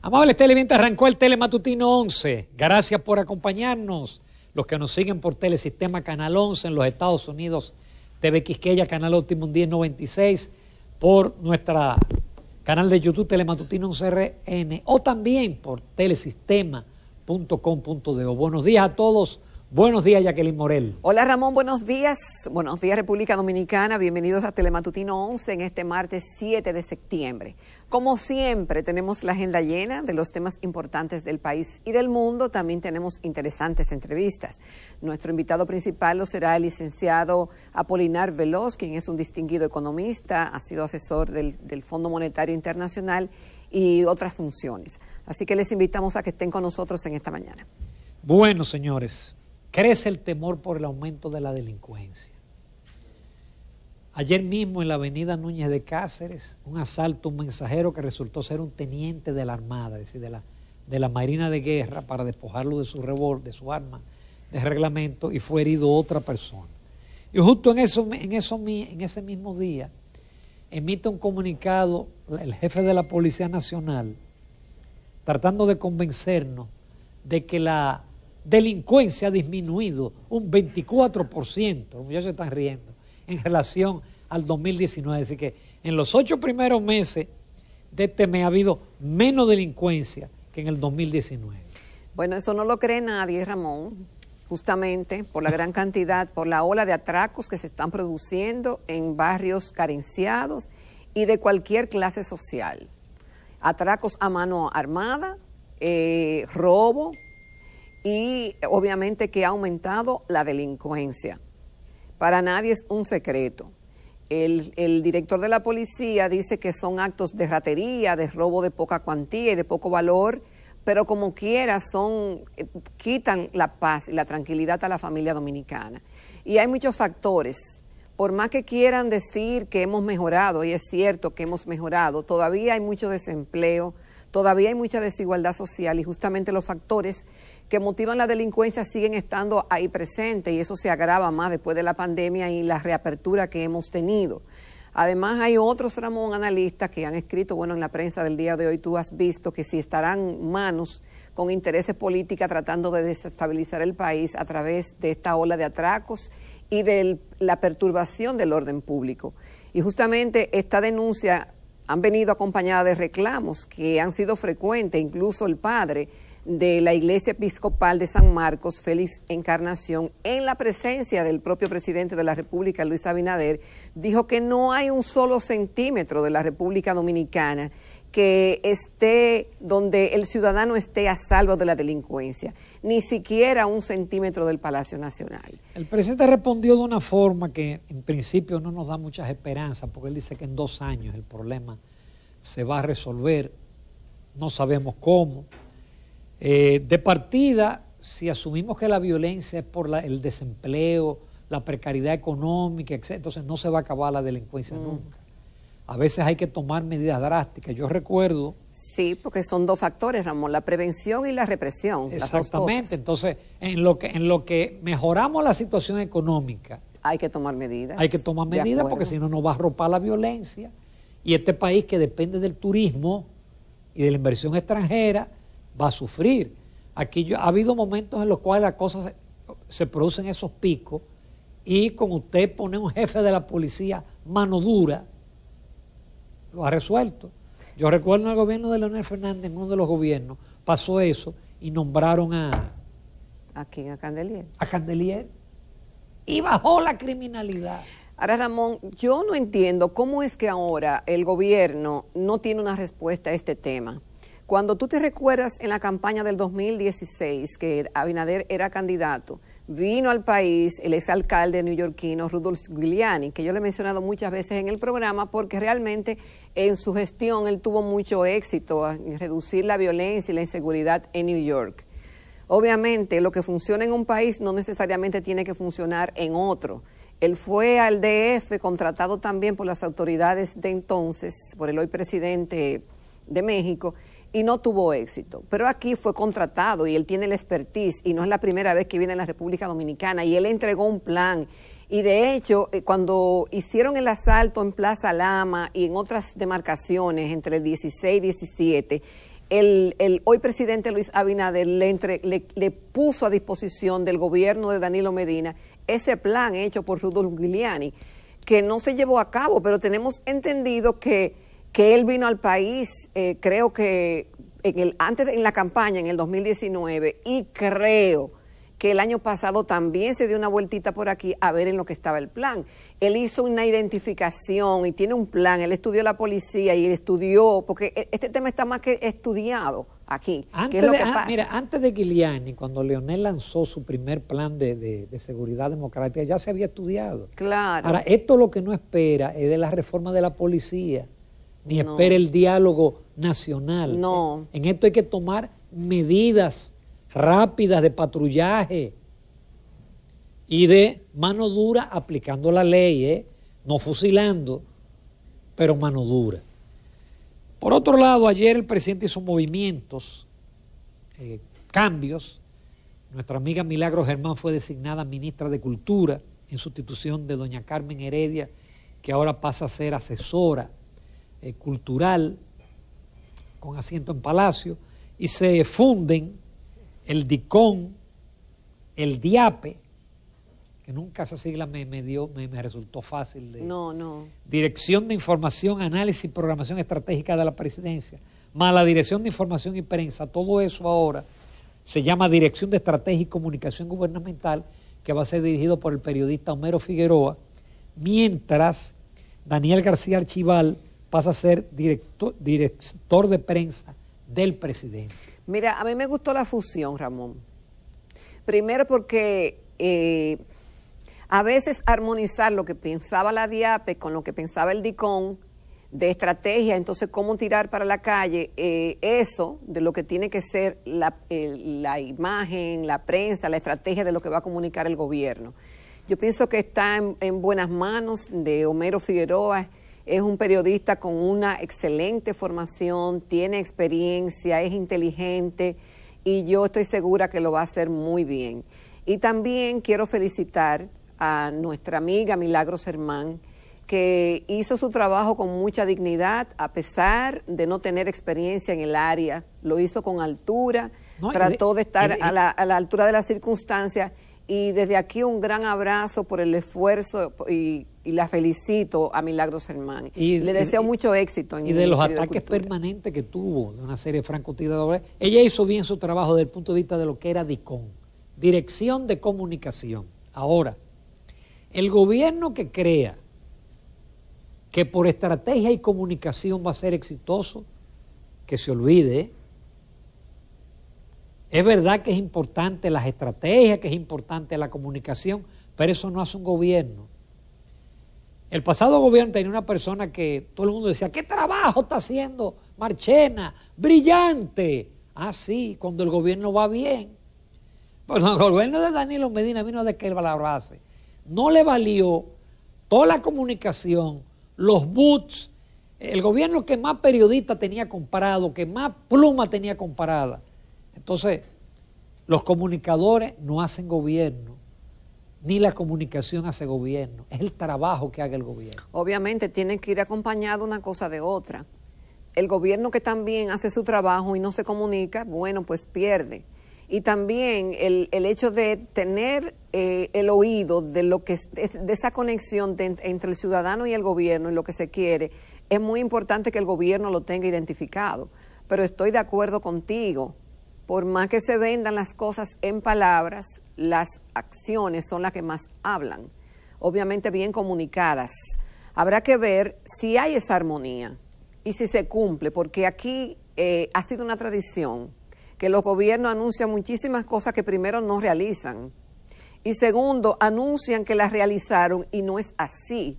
Amable televidente, arrancó el Telematutino 11. Gracias por acompañarnos. Los que nos siguen por Telesistema Canal 11 en los Estados Unidos, TV Quisqueya, Canal Óptimo 1096, por nuestra canal de YouTube Telematutino 11RN o también por telesistema.com.de. Buenos días a todos. Buenos días, Jacqueline Morel. Hola, Ramón, buenos días. Buenos días, República Dominicana. Bienvenidos a Telematutino 11 en este martes 7 de septiembre. Como siempre, tenemos la agenda llena de los temas importantes del país y del mundo. También tenemos interesantes entrevistas. Nuestro invitado principal lo será el licenciado Apolinar Veloz, quien es un distinguido economista, ha sido asesor del, del Fondo Monetario Internacional y otras funciones. Así que les invitamos a que estén con nosotros en esta mañana. Bueno, señores, crece el temor por el aumento de la delincuencia. Ayer mismo en la avenida Núñez de Cáceres, un asalto, un mensajero que resultó ser un teniente de la Armada, es decir, de la, de la Marina de Guerra, para despojarlo de su revólver, de su arma de reglamento, y fue herido otra persona. Y justo en, eso, en, eso, en ese mismo día, emite un comunicado el jefe de la Policía Nacional, tratando de convencernos de que la delincuencia ha disminuido un 24%, ya se están riendo, en relación al 2019. Así que en los ocho primeros meses de este mes ha habido menos delincuencia que en el 2019. Bueno, eso no lo cree nadie, Ramón, justamente por la gran cantidad, por la ola de atracos que se están produciendo en barrios carenciados y de cualquier clase social. Atracos a mano armada, eh, robo y obviamente que ha aumentado la delincuencia. Para nadie es un secreto. El, director de la policía dice que son actos de ratería, de robo de poca cuantía y de poco valor, pero como quiera son, eh, quitan la paz y la tranquilidad a la familia dominicana. Y hay muchos factores. Por más que quieran decir que hemos mejorado, y es cierto que hemos mejorado, todavía hay mucho desempleo, todavía hay mucha desigualdad social y justamente los factores que motivan la delincuencia siguen estando ahí presentes y eso se agrava más después de la pandemia y la reapertura que hemos tenido. Además, hay otros, Ramón, analistas que han escrito, bueno, en la prensa del día de hoy tú has visto que si estarán manos con intereses políticos tratando de desestabilizar el país a través de esta ola de atracos y de la perturbación del orden público. Y justamente esta denuncia han venido acompañada de reclamos que han sido frecuentes, incluso el padre de la Iglesia Episcopal de San Marcos, Félix Encarnación, en la presencia del propio presidente de la República, Luis Abinader, dijo que no hay un solo centímetro de la República Dominicana que esté donde el ciudadano esté a salvo de la delincuencia, ni siquiera un centímetro del Palacio Nacional. El presidente respondió de una forma que en principio no nos da muchas esperanzas, porque él dice que en dos años el problema se va a resolver, no sabemos cómo, eh, de partida, si asumimos que la violencia es por el desempleo, la precariedad económica, etc., entonces no se va a acabar la delincuencia mm. nunca. A veces hay que tomar medidas drásticas. Yo recuerdo... Sí, porque son dos factores, Ramón, la prevención y la represión. Exactamente, entonces en lo, que, en lo que mejoramos la situación económica... Hay que tomar medidas. Hay que tomar medidas porque si no nos va a arropar la violencia. Y este país que depende del turismo y de la inversión extranjera, va a sufrir. Aquí ha habido momentos en los cuales las cosas se, producen esos picos y con usted pone un jefe de la policía mano dura, lo ha resuelto. Yo recuerdo en el gobierno de Leonel Fernández, en uno de los gobiernos, pasó eso y nombraron a... ¿A quién? A Candelier. A Candelier. Y bajó la criminalidad. Ahora, Ramón, yo no entiendo cómo es que ahora el gobierno no tiene una respuesta a este tema. Cuando tú te recuerdas en la campaña del 2016 que Abinader era candidato, vino al país el exalcalde neoyorquino Rudolf Giuliani, que yo le he mencionado muchas veces en el programa porque realmente en su gestión él tuvo mucho éxito en reducir la violencia y la inseguridad en New York. Obviamente, lo que funciona en un país no necesariamente tiene que funcionar en otro. Él fue al DF, contratado también por las autoridades de entonces, por el hoy presidente de México, y no tuvo éxito. Pero aquí fue contratado y él tiene la expertise y no es la primera vez que viene a la República Dominicana y él entregó un plan. Y de hecho, eh, cuando hicieron el asalto en Plaza Lama y en otras demarcaciones entre el 16 y 17, el, hoy presidente Luis Abinader le, entre, le, puso a disposición del gobierno de Danilo Medina ese plan hecho por Rudolf Giuliani, que no se llevó a cabo, pero tenemos entendido que que él vino al país, eh, creo que en el, antes en la campaña, en el 2019, y creo que el año pasado también se dio una vueltita por aquí a ver en lo que estaba el plan. Él hizo una identificación y tiene un plan, él estudió la policía y estudió, porque e, este tema está más que estudiado aquí. es lo que pasa? Mira, antes de Giuliani, cuando Leonel lanzó su primer plan de, de, de, seguridad democrática, ya se había estudiado. Claro. Ahora, esto lo que no espera es de la reforma de la policía ni espere el diálogo nacional. No. En esto hay que tomar medidas rápidas de patrullaje y de mano dura aplicando la ley, ¿eh? no fusilando, pero mano dura. Por otro lado, ayer el presidente hizo movimientos, eh, cambios. Nuestra amiga Milagro Germán fue designada ministra de Cultura en sustitución de doña Carmen Heredia, que ahora pasa a ser asesora eh, cultural, con asiento en Palacio, y se funden el DICON, el DIAPE, que nunca esa sigla me, me me, resultó fácil de... No, no. Dirección de Información, Análisis y Programación Estratégica de la Presidencia, más la Dirección de Información y Prensa, todo eso ahora se llama Dirección de Estrategia y Comunicación Gubernamental, que va a ser dirigido por el periodista Homero Figueroa, mientras Daniel García Archival pasa a ser director, director de prensa del presidente. Mira, a mí me gustó la fusión, Ramón. Primero porque eh, a veces armonizar lo que pensaba la DIAPE con lo que pensaba el DICON de estrategia, entonces cómo tirar para la calle eh, eso de lo que tiene que ser la, imagen, la prensa, la estrategia de lo que va a comunicar el gobierno. Yo pienso que está en buenas manos de Homero Figueroa es un periodista con una excelente formación, tiene experiencia, es inteligente y yo estoy segura que lo va a hacer muy bien. Y también quiero felicitar a nuestra amiga Milagros Hermán, que hizo su trabajo con mucha dignidad, a pesar de no tener experiencia en el área, lo hizo con altura, trató de estar a la, a la altura de las circunstancias y desde aquí un gran abrazo por el esfuerzo y, la felicito a Milagros Germán. Y, Le deseo mucho éxito. En y de los ataques permanentes que tuvo de una serie de francotiradores, ella hizo bien su trabajo desde el punto de vista de lo que era DICON, Dirección de Comunicación. Ahora, el gobierno que crea que por estrategia y comunicación va a ser exitoso, que se olvide, es verdad que es importante las estrategias, que es importante la comunicación, pero eso no hace un gobierno. El pasado gobierno tenía una persona que todo el mundo decía, ¿qué trabajo está haciendo Marchena? Brillante. Ah, sí, cuando el gobierno va bien. Pero el gobierno de Danilo Medina vino de que valorase. No le valió toda la comunicación, los boots, el gobierno que más periodista tenía comparado que más pluma tenía comparada entonces, los comunicadores no hacen gobierno, ni la comunicación hace gobierno, es el trabajo que haga el gobierno. Obviamente tienen que ir acompañado una cosa de otra. El gobierno que también hace su trabajo y no se comunica, bueno, pues pierde. Y también el, hecho de tener eh, el oído de lo que de, esa conexión entre el ciudadano y el gobierno y lo que se quiere, es muy importante que el gobierno lo tenga identificado. Pero estoy de acuerdo contigo, por más que se vendan las cosas en palabras, las acciones son las que más hablan, obviamente bien comunicadas. Habrá que ver si hay esa armonía y si se cumple, porque aquí eh, ha sido una tradición que los gobiernos anuncian muchísimas cosas que primero no realizan y segundo anuncian que las realizaron y no es así.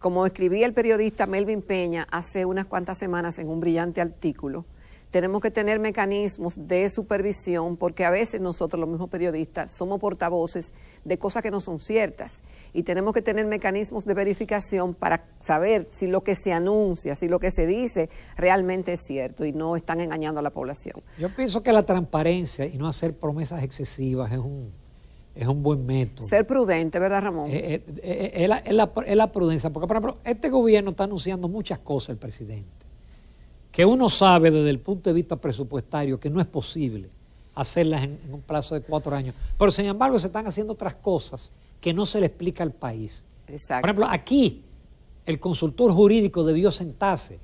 Como escribía el periodista Melvin Peña hace unas cuantas semanas en un brillante artículo, tenemos que tener mecanismos de supervisión porque a veces nosotros, los mismos periodistas, somos portavoces de cosas que no son ciertas y tenemos que tener mecanismos de verificación para saber si lo que se anuncia, si lo que se dice realmente es cierto y no están engañando a la población. Yo pienso que la transparencia y no hacer promesas excesivas es un, es un buen método. Ser prudente, ¿verdad, Ramón? Eh, eh, eh, es, la, es la prudencia, porque por ejemplo, este gobierno está anunciando muchas cosas el presidente que uno sabe desde el punto de vista presupuestario que no es posible hacerlas en, un plazo de cuatro años, pero sin embargo se están haciendo otras cosas que no se le explica al país. Por ejemplo, aquí el consultor jurídico debió sentarse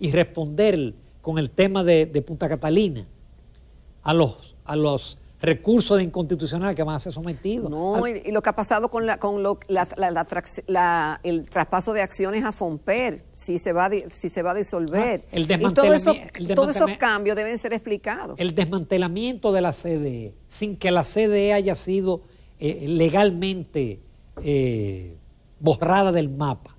y responder con el tema de, Punta Catalina a los, a los recursos de inconstitucional que van a ser sometidos. No, y, lo que ha pasado con, la, con el traspaso de acciones a Fomper, si se va, si se va a disolver. Ah, el y todos esos cambios deben ser explicados. El desmantelamiento de la CDE, sin que la CDE haya sido eh, legalmente eh, borrada del mapa.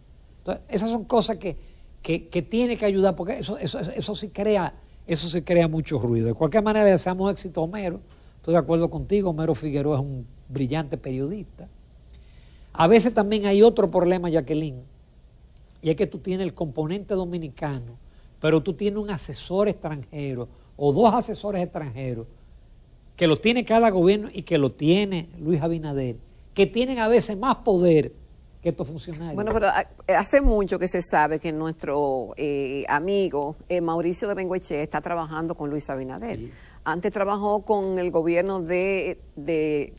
esas son cosas que, que, que, tiene que ayudar, porque eso, eso, sí crea, eso sí crea mucho ruido. De cualquier manera, deseamos éxito Homero. Estoy de acuerdo contigo, Homero Figueroa es un brillante periodista. A veces también hay otro problema, Jacqueline, y es que tú tienes el componente dominicano, pero tú tienes un asesor extranjero o dos asesores extranjeros que lo tiene cada gobierno y que lo tiene Luis Abinader, que tienen a veces más poder que estos funcionarios. Bueno, pero ah, hace mucho que se sabe que nuestro eh, amigo eh, Mauricio de Bengueche está trabajando con Luis Abinader. Antes trabajó con el gobierno de,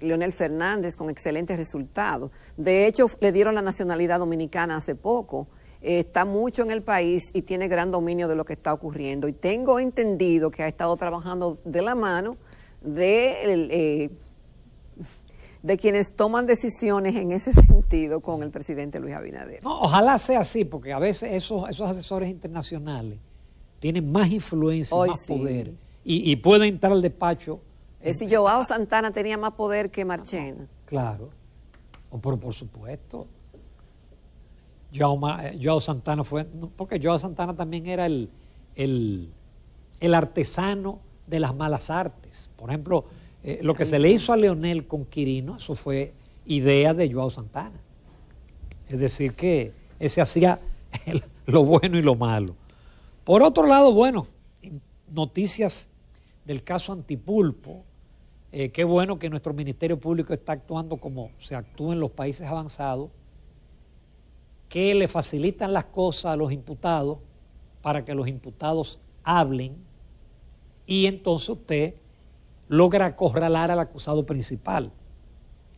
Leonel Fernández con excelentes resultados. De hecho, le dieron la nacionalidad dominicana hace poco. Eh, está mucho en el país y tiene gran dominio de lo que está ocurriendo. Y tengo entendido que ha estado trabajando de la mano de, eh, quienes toman decisiones en ese sentido con el presidente Luis Abinader. ojalá sea así, porque a veces esos, esos asesores internacionales tienen más influencia, y más poder y, puede entrar al despacho. Es eh, decir, Joao Santana tenía más poder que Marchena. Claro, oh, pero por supuesto. Joao, eh, Santana fue, porque Joao Santana también era el, el, artesano de las malas artes. Por ejemplo, eh, lo que se le hizo a Leonel con Quirino, eso fue idea de Joao Santana. Es decir, que ese hacía lo bueno y lo malo. Por otro lado, bueno, noticias del caso Antipulpo. Eh, qué bueno que nuestro Ministerio Público está actuando como se actúa en los países avanzados, que le facilitan las cosas a los imputados para que los imputados hablen y entonces usted logra acorralar al acusado principal.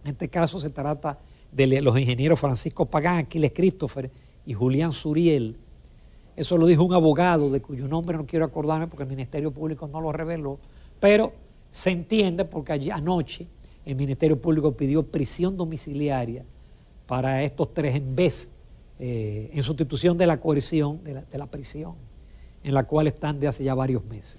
En este caso se trata de los ingenieros Francisco Pagán, Aquiles Christopher y Julián Suriel, eso lo dijo un abogado de cuyo nombre no quiero acordarme porque el Ministerio Público no lo reveló, pero se entiende porque allí, anoche el Ministerio Público pidió prisión domiciliaria para estos tres en vez, eh, en sustitución de la coerción, de la, prisión, en la cual están de hace ya varios meses.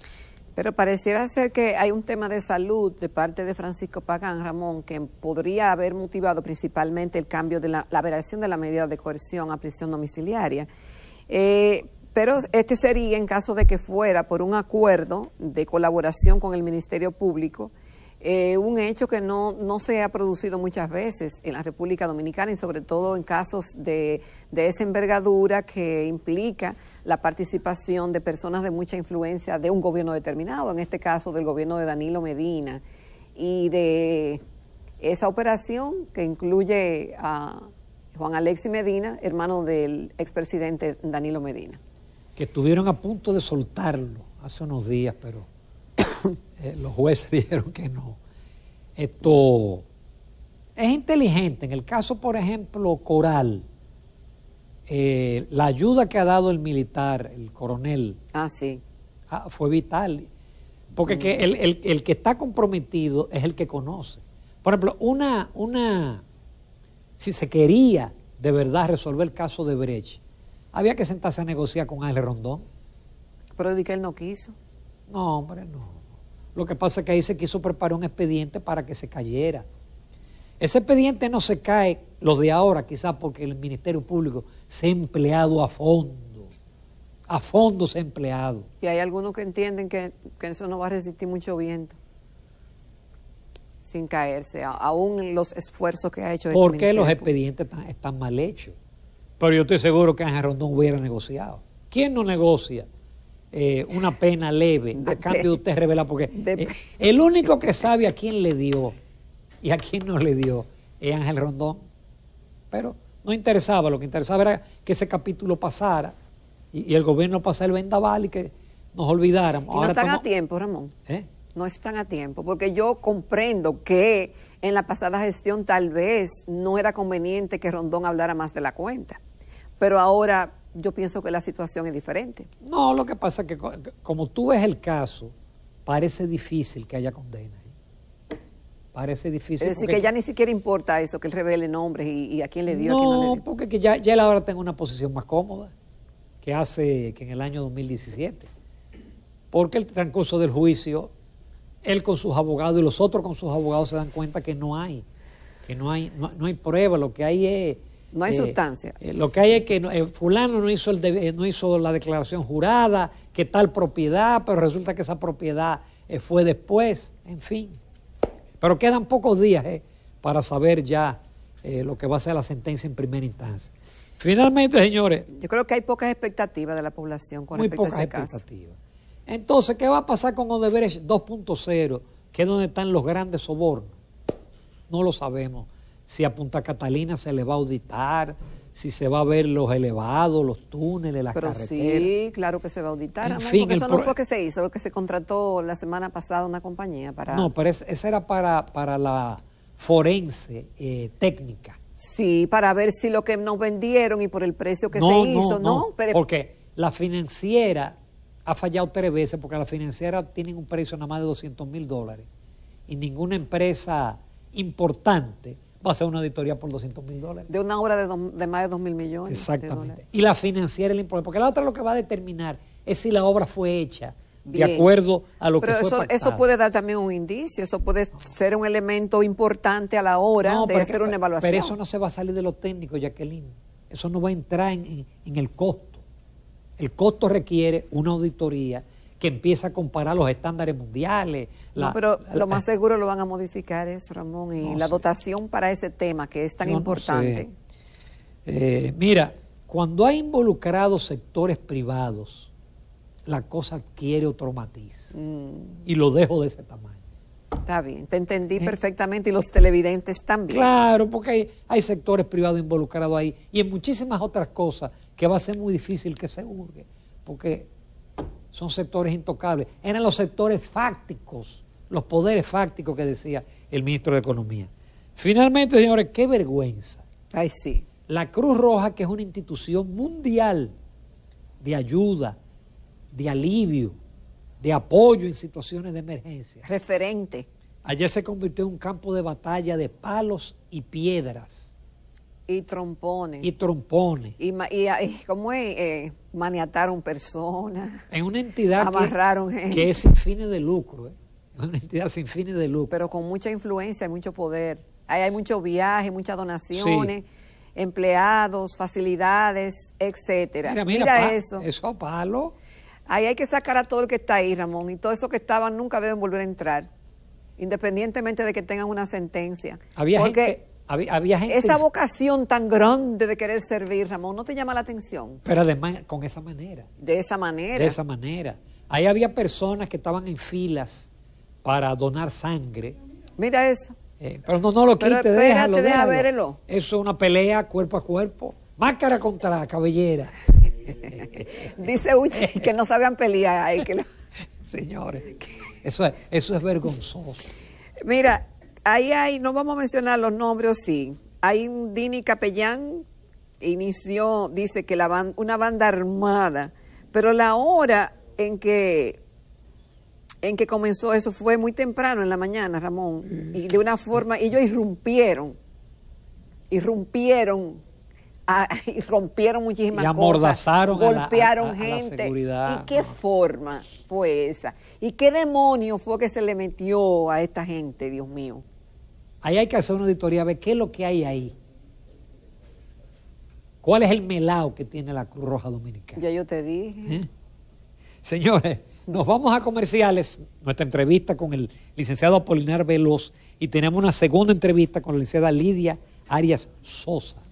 Pero pareciera ser que hay un tema de salud de parte de Francisco Pagán, Ramón, que podría haber motivado principalmente el cambio de la, la de la medida de coerción a prisión domiciliaria. Eh, pero este sería en caso de que fuera por un acuerdo de colaboración con el Ministerio Público, eh, un hecho que no, se ha producido muchas veces en la República Dominicana y sobre todo en casos de, de esa envergadura que implica la participación de personas de mucha influencia de un gobierno determinado, en este caso del gobierno de Danilo Medina, y de esa operación que incluye a... Juan Alexis Medina, hermano del expresidente Danilo Medina. Que estuvieron a punto de soltarlo hace unos días, pero eh, los jueces dijeron que no. Esto es inteligente. En el caso, por ejemplo, Coral, eh, la ayuda que ha dado el militar, el coronel, ah, sí. Ah, fue vital. Porque que mm. el, el, que está comprometido es el que conoce. Por ejemplo, una, una si se quería de verdad resolver el caso de Brecht, había que sentarse a negociar con Ángel Rondón. Pero de que él no quiso. No, hombre, no. Lo que pasa es que ahí se quiso preparar un expediente para que se cayera. Ese expediente no se cae, los de ahora, quizás porque el Ministerio Público se ha empleado a fondo. A fondo se ha empleado. Y hay algunos que entienden que eso no va a resistir mucho viento sin caerse, aún los esfuerzos que ha hecho. porque este ¿Por qué los expedientes están, mal hechos? Pero yo estoy seguro que Ángel Rondón hubiera negociado. ¿Quién no negocia eh, una pena leve de a cambio de usted revelar? Porque eh, el único que sabe a quién le dio y a quién no le dio es Ángel Rondón. Pero no interesaba, lo que interesaba era que ese capítulo pasara y, el gobierno pasara el vendaval y que nos olvidáramos. Ahora están a tiempo, Ramón. ¿Eh? no están a tiempo, porque yo comprendo que en la pasada gestión tal vez no era conveniente que Rondón hablara más de la cuenta, pero ahora yo pienso que la situación es diferente. No, lo que pasa es que como tú ves el caso, parece difícil que haya condena. Parece difícil. Es decir, que ya ni siquiera importa eso, que él revele nombres y, a quién le dio, a quién no le dio. porque ya, ya él ahora tiene una posición más cómoda que hace que en el año 2017. Porque el transcurso del juicio él con sus abogados y los otros con sus abogados se dan cuenta que no hay, que no hay, no, hay prueba, lo que hay es... No hay eh, sustancia. Eh, lo que hay es que eh, fulano no hizo, el no hizo la declaración jurada, que tal propiedad, pero resulta que esa propiedad fue después, en fin. Pero quedan pocos días para saber ya lo que va a ser la sentencia en primera instancia. Finalmente, señores. Yo creo que hay pocas expectativas de la población con respecto a ese caso. expectativas. Entonces, ¿qué va a pasar con Odebrecht 2.0? Que es donde están los grandes sobornos. No lo sabemos. Si a Punta Catalina se le va a auditar, si se va a ver los elevados, los túneles, las Pero Sí, claro que se va a auditar. porque eso no fue lo que se hizo, lo que se contrató la semana pasada una compañía para. No, pero esa era para, la forense eh, técnica. Sí, para ver si lo que nos vendieron y por el precio que se hizo, ¿no? no, no Porque la financiera ha fallado tres veces porque la financiera tienen un precio nada más de 200 mil dólares y ninguna empresa importante va a hacer una auditoría por 200 mil dólares. De una obra de, más de 2 mil millones. Exactamente. y la financiera es importante, porque la otra lo que va a determinar es si la obra fue hecha de acuerdo a lo que que eso, Pero eso puede dar también un indicio, eso puede ser un elemento importante a la hora de hacer una evaluación. Pero eso no se va a salir de lo técnico, Jacqueline. Eso no va a entrar en el costo. El costo requiere una auditoría que empieza a comparar los estándares mundiales. pero lo más seguro lo van a modificar eso, Ramón, y la dotación para ese tema que es tan importante. Eh, mira, cuando ha involucrado sectores privados, la cosa adquiere otro matiz mm. y lo dejo de ese tamaño. Está bien, te entendí eh. perfectamente y los televidentes también. Claro, porque hay, sectores privados involucrados ahí y en muchísimas otras cosas que va a ser muy difícil que se hurgue, porque son sectores intocables. Eran los sectores fácticos, los poderes fácticos que decía el ministro de Economía. Finalmente, señores, qué vergüenza. Ay, sí. La Cruz Roja, que es una institución mundial de ayuda, de alivio, de apoyo en situaciones de emergencia. Referente. Ayer se convirtió en un campo de batalla de palos y piedras. Y trompones. Y trompones. Y, ¿cómo es? Eh, maniataron personas. En una entidad amarraron que, gente. es sin fines de lucro. ¿eh? Una entidad sin fines de lucro. Pero con mucha influencia y mucho poder. hay mucho viaje, muchas donaciones. empleados, facilidades, etcétera. Mira, eso. Eso a palo Ahí hay que sacar a todo el que está ahí, Ramón, y todo eso que estaban nunca deben volver a entrar, independientemente de que tengan una sentencia. Había Porque gente, había, había gente... esa vocación tan grande de querer servir, Ramón, ¿no te llama la atención? Pero además con esa manera. De esa manera. De esa manera. Ahí había personas que estaban en filas para donar sangre. Mira eso. Eh, pero no, no lo quites déjalo, Eso es una pelea cuerpo a cuerpo. Máscara contra cabellera. Dice Uchi que no sabían pelear. Señores, eso es, eso es vergonzoso. Mira, ahí hay, no vamos a mencionar los nombres, sí. Hay un Dini Capellán, inició, dice que la una banda armada, pero la hora en que en que comenzó eso fue muy temprano en la mañana, Ramón, y de una forma, ellos irrumpieron, irrumpieron y rompieron muchísimas y amordazaron cosas, golpearon a gente. seguridad. ¿Y qué forma fue esa? ¿Y qué demonio fue que se le metió a esta gente, Dios mío? Ahí hay que hacer una auditoría, a ver qué es lo que hay ahí. ¿Cuál es el melao que tiene la Cruz Roja Dominicana? Ya yo te dije. ¿Eh? Señores, nos vamos a comerciales. Nuestra entrevista con el licenciado Apolinar Veloz y tenemos una segunda entrevista con la licenciada Lidia Arias Sosa.